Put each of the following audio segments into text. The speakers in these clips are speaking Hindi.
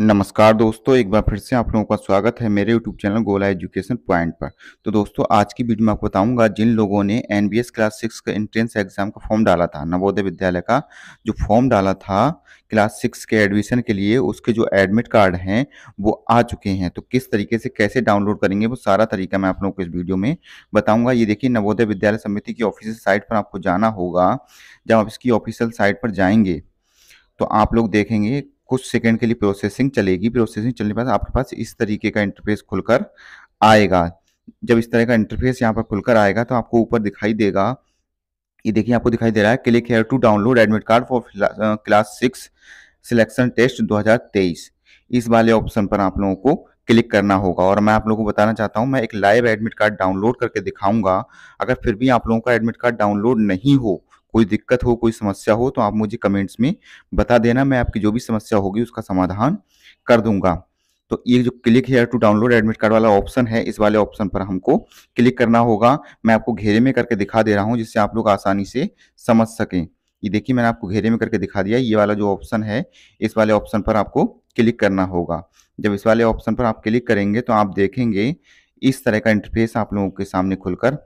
नमस्कार दोस्तों एक बार फिर से आप लोगों का स्वागत है मेरे YouTube channel Gola education point पर तो दोस्तों आज की वीडियो में आपको बताऊंगा जिन लोगों ने एन क्लास सिक्स का एंट्रेंस एग्जाम का फॉर्म डाला था नवोदय विद्यालय का जो फॉर्म डाला था क्लास सिक्स के एडमिशन के लिए उसके जो एडमिट कार्ड हैं वो आ चुके हैं तो किस तरीके से कैसे डाउनलोड करेंगे वो सारा तरीका मैं आप लोगों को इस वीडियो में बताऊँगा ये देखिए नवोदय विद्यालय समिति की ऑफिशियल साइट पर आपको जाना होगा जब आप इसकी ऑफिशियल साइट पर जाएंगे तो आप लोग देखेंगे कुछ सेकंड के लिए प्रोसेसिंग चलेगी प्रोसेसिंग चलने के बाद आपके पास इस तरीके का इंटरफेस खुलकर आएगा जब इस तरह का इंटरफेस यहाँ पर खुलकर आएगा तो आपको ऊपर दिखाई देगा ये देखिए आपको दिखाई दे रहा है click here to download admit card for class six selection test 2023 इस वाले ऑप्शन पर आप लोगों को क्लिक करना होगा और मैं आप लोगों को बताना चाहता हूँ मैं एक लाइव एडमिट कार्ड डाउनलोड करके दिखाऊंगा अगर फिर भी आप लोगों का एडमिट कार्ड डाउनलोड नहीं हो कोई दिक्कत हो कोई समस्या हो तो आप मुझे कमेंट्स में बता देना मैं आपकी जो भी समस्या होगी उसका समाधान कर दूंगा तो ये जो click here to download admit card वाला ऑप्शन है इस वाले ऑप्शन पर हमको क्लिक करना होगा मैं आपको घेरे में करके दिखा दे रहा हूँ जिससे आप लोग आसानी से समझ सकें ये देखिए मैंने आपको घेरे में करके दिखा दिया ये वाला जो ऑप्शन है इस वाले ऑप्शन पर आपको क्लिक करना होगा जब इस वाले ऑप्शन पर आप क्लिक करेंगे तो आप देखेंगे इस तरह का इंटरफेस आप लोगों के सामने खुलकर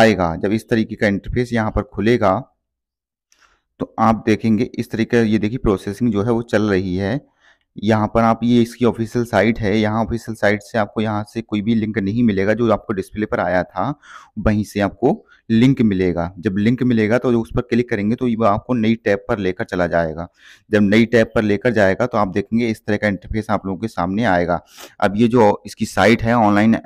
आएगा जब इस तरीके का इंटरफेस यहाँ पर खुलेगा तो आप देखेंगे इस तरीके ये देखिए प्रोसेसिंग जो है वो चल रही है यहाँ पर आप ये इसकी ऑफिशियल साइट है यहाँ ऑफिशियल साइट से आपको यहाँ से कोई भी लिंक नहीं मिलेगा जो आपको डिस्प्ले पर आया था वहीं से आपको लिंक मिलेगा जब लिंक मिलेगा तो उस पर क्लिक करेंगे तो ये आपको नई टैब पर लेकर चला जाएगा जब नई टैब पर लेकर जाएगा तो आप देखेंगे इस तरह का इंटरफेस आप लोगों के सामने आएगा अब ये जो इसकी साइट है ऑनलाइन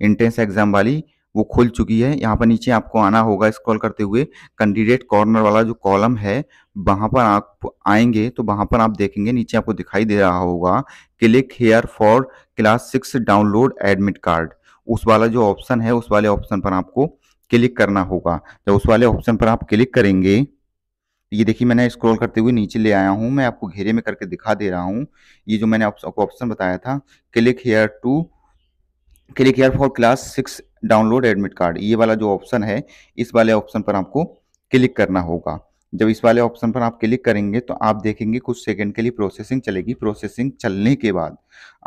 एंट्रेंस एग्ज़ाम वाली वो खुल चुकी है यहाँ पर नीचे आपको आना होगा स्क्रॉल करते हुए कैंडिडेट कॉर्नर वाला जो कॉलम है वहाँ पर आप आएंगे तो वहाँ पर आप देखेंगे नीचे आपको दिखाई दे रहा होगा click here for class six download admit card उस वाला जो ऑप्शन है उस वाले ऑप्शन पर आपको क्लिक करना होगा जब उस वाले ऑप्शन पर आप क्लिक करेंगे ये देखिए मैंने स्क्रॉल करते हुए नीचे ले आया हूँ मैं आपको घेरे में करके दिखा दे रहा हूँ ये जो मैंने आपको ऑप्शन बताया था click here to click here for class six download admit card ये वाला जो ऑप्शन है इस वाले ऑप्शन पर आपको क्लिक करना होगा जब इस वाले ऑप्शन पर आप क्लिक करेंगे तो आप देखेंगे कुछ सेकंड के लिए प्रोसेसिंग चलेगी प्रोसेसिंग चलने के बाद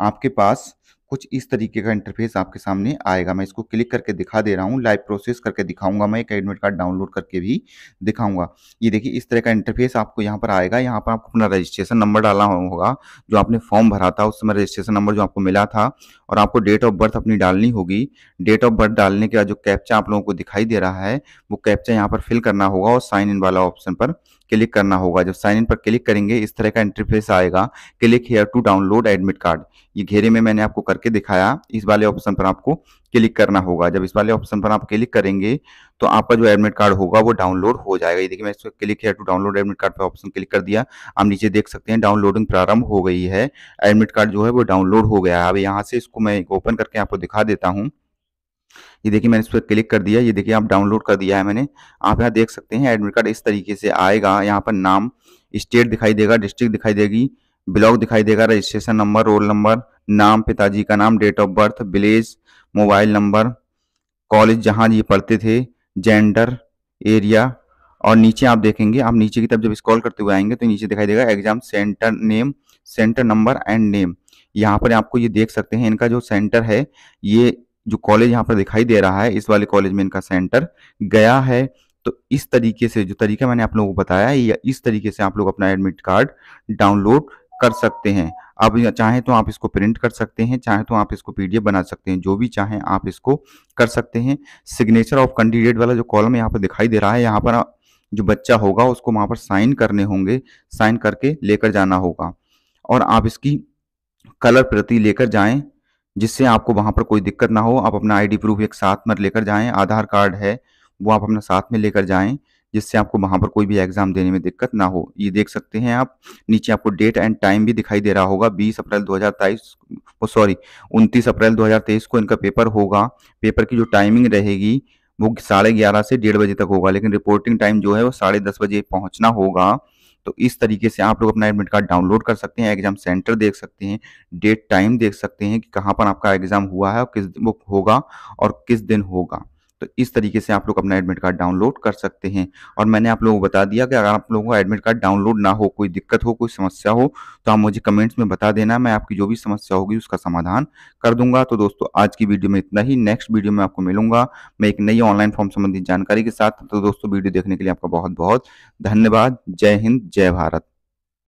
आपके पास कुछ इस तरीके का इंटरफेस आपके सामने आएगा मैं इसको क्लिक करके दिखा दे रहा हूँ लाइव प्रोसेस करके दिखाऊंगा मैं एक एडमिट कार्ड डाउनलोड करके भी दिखाऊंगा ये देखिए इस तरह का इंटरफेस आपको यहाँ पर आएगा यहाँ पर आपको अपना रजिस्ट्रेशन नंबर डाला होगा जो आपने फॉर्म भरा था उस समय रजिस्ट्रेशन नंबर जो आपको मिला था और आपको डेट ऑफ बर्थ अपनी डालनी होगी डेट ऑफ बर्थ डालने के बाद जो कैप्चा आप लोगों को दिखाई दे रहा है वो कैप्चा यहाँ पर फिल करना होगा और साइन इन वाला ऑप्शन पर क्लिक करना होगा जब साइन इन पर क्लिक करेंगे इस तरह का इंटरफेस आएगा click here to download admit card ये घेरे में मैंने आपको करके दिखाया इस वाले ऑप्शन पर आपको क्लिक करना होगा जब इस वाले ऑप्शन पर आप क्लिक करेंगे तो आपका जो एडमिट कार्ड होगा वो डाउनलोड हो जाएगा ये देखिए मैं इसको click here to download admit card पर ऑप्शन क्लिक कर दिया आप नीचे देख सकते हैं डाउनलोडिंग प्रारंभ हो गई है एडमिट कार्ड जो है वो डाउनलोड हो गया है अब यहाँ से इसको मैं ओपन करके आपको दिखा देता हूँ ये देखिए मैंने इस पर क्लिक कर दिया ये देखिए आप डाउनलोड कर दिया है मैंने आप यहाँ देख सकते हैं एडमिट कार्ड इस तरीके से आएगा यहाँ पर नाम स्टेट दिखाई देगा डिस्ट्रिक्ट दिखाई देगी ब्लॉक दिखाई देगा रजिस्ट्रेशन नंबर रोल नंबर नाम पिताजी का नाम date of birth village mobile number college जहाँ ये पढ़ते थे जेंडर एरिया और नीचे आप देखेंगे आप नीचे की तरफ जब स्कॉल करते हुए आएंगे तो नीचे दिखाई देगा exam centre name centre number and name यहाँ पर आपको ये देख सकते हैं इनका जो सेंटर है ये जो कॉलेज यहाँ पर दिखाई दे रहा है इस वाले कॉलेज में इनका सेंटर गया है तो इस तरीके से जो तरीका मैंने आप लोगों को बताया है या इस तरीके से आप लोग अपना एडमिट कार्ड डाउनलोड कर सकते हैं आप चाहे तो आप इसको प्रिंट कर सकते हैं चाहे तो आप इसको पीडीएफ बना सकते हैं जो भी चाहे आप इसको कर सकते हैं सिग्नेचर ऑफ कैंडिडेट वाला जो कॉलम यहाँ पर दिखाई दे रहा है यहाँ पर जो बच्चा होगा उसको वहाँ पर साइन करने होंगे साइन करके लेकर जाना होगा और आप इसकी कलर प्रति लेकर जाएं जिससे आपको वहाँ पर कोई दिक्कत ना हो आप अपना आईडी प्रूफ एक साथ में लेकर जाएं आधार कार्ड है वो आप अपना साथ में लेकर जाएं जिससे आपको वहाँ पर कोई भी एग्ज़ाम देने में दिक्कत ना हो ये देख सकते हैं आप नीचे आपको डेट एंड टाइम भी दिखाई दे रहा होगा 20 अप्रैल 2023 सॉरी 29 अप्रैल 2023 को इनका पेपर होगा पेपर की जो टाइमिंग रहेगी वो साढ़े ग्यारह से डेढ़ बजे तक होगा लेकिन रिपोर्टिंग टाइम जो है वो साढ़े दस बजे पहुँचना होगा तो इस तरीके से आप लोग अपना एडमिट कार्ड डाउनलोड कर सकते हैं एग्जाम सेंटर देख सकते हैं डेट टाइम देख सकते हैं कि कहाँ पर आपका एग्जाम हुआ है और किस दिन वो होगा और किस दिन होगा तो इस तरीके से आप लोग अपना एडमिट कार्ड डाउनलोड कर सकते हैं और मैंने आप लोगों को बता दिया कि अगर आप लोगों का एडमिट कार्ड डाउनलोड ना हो कोई दिक्कत हो कोई समस्या हो तो आप मुझे कमेंट्स में बता देना मैं आपकी जो भी समस्या होगी उसका समाधान कर दूंगा तो दोस्तों आज की वीडियो में इतना ही नेक्स्ट वीडियो में आपको मिलूंगा मैं एक नई ऑनलाइन फॉर्म संबंधित जानकारी के साथ तो दोस्तों वीडियो देखने के लिए आपका बहुत बहुत धन्यवाद जय हिंद जय भारत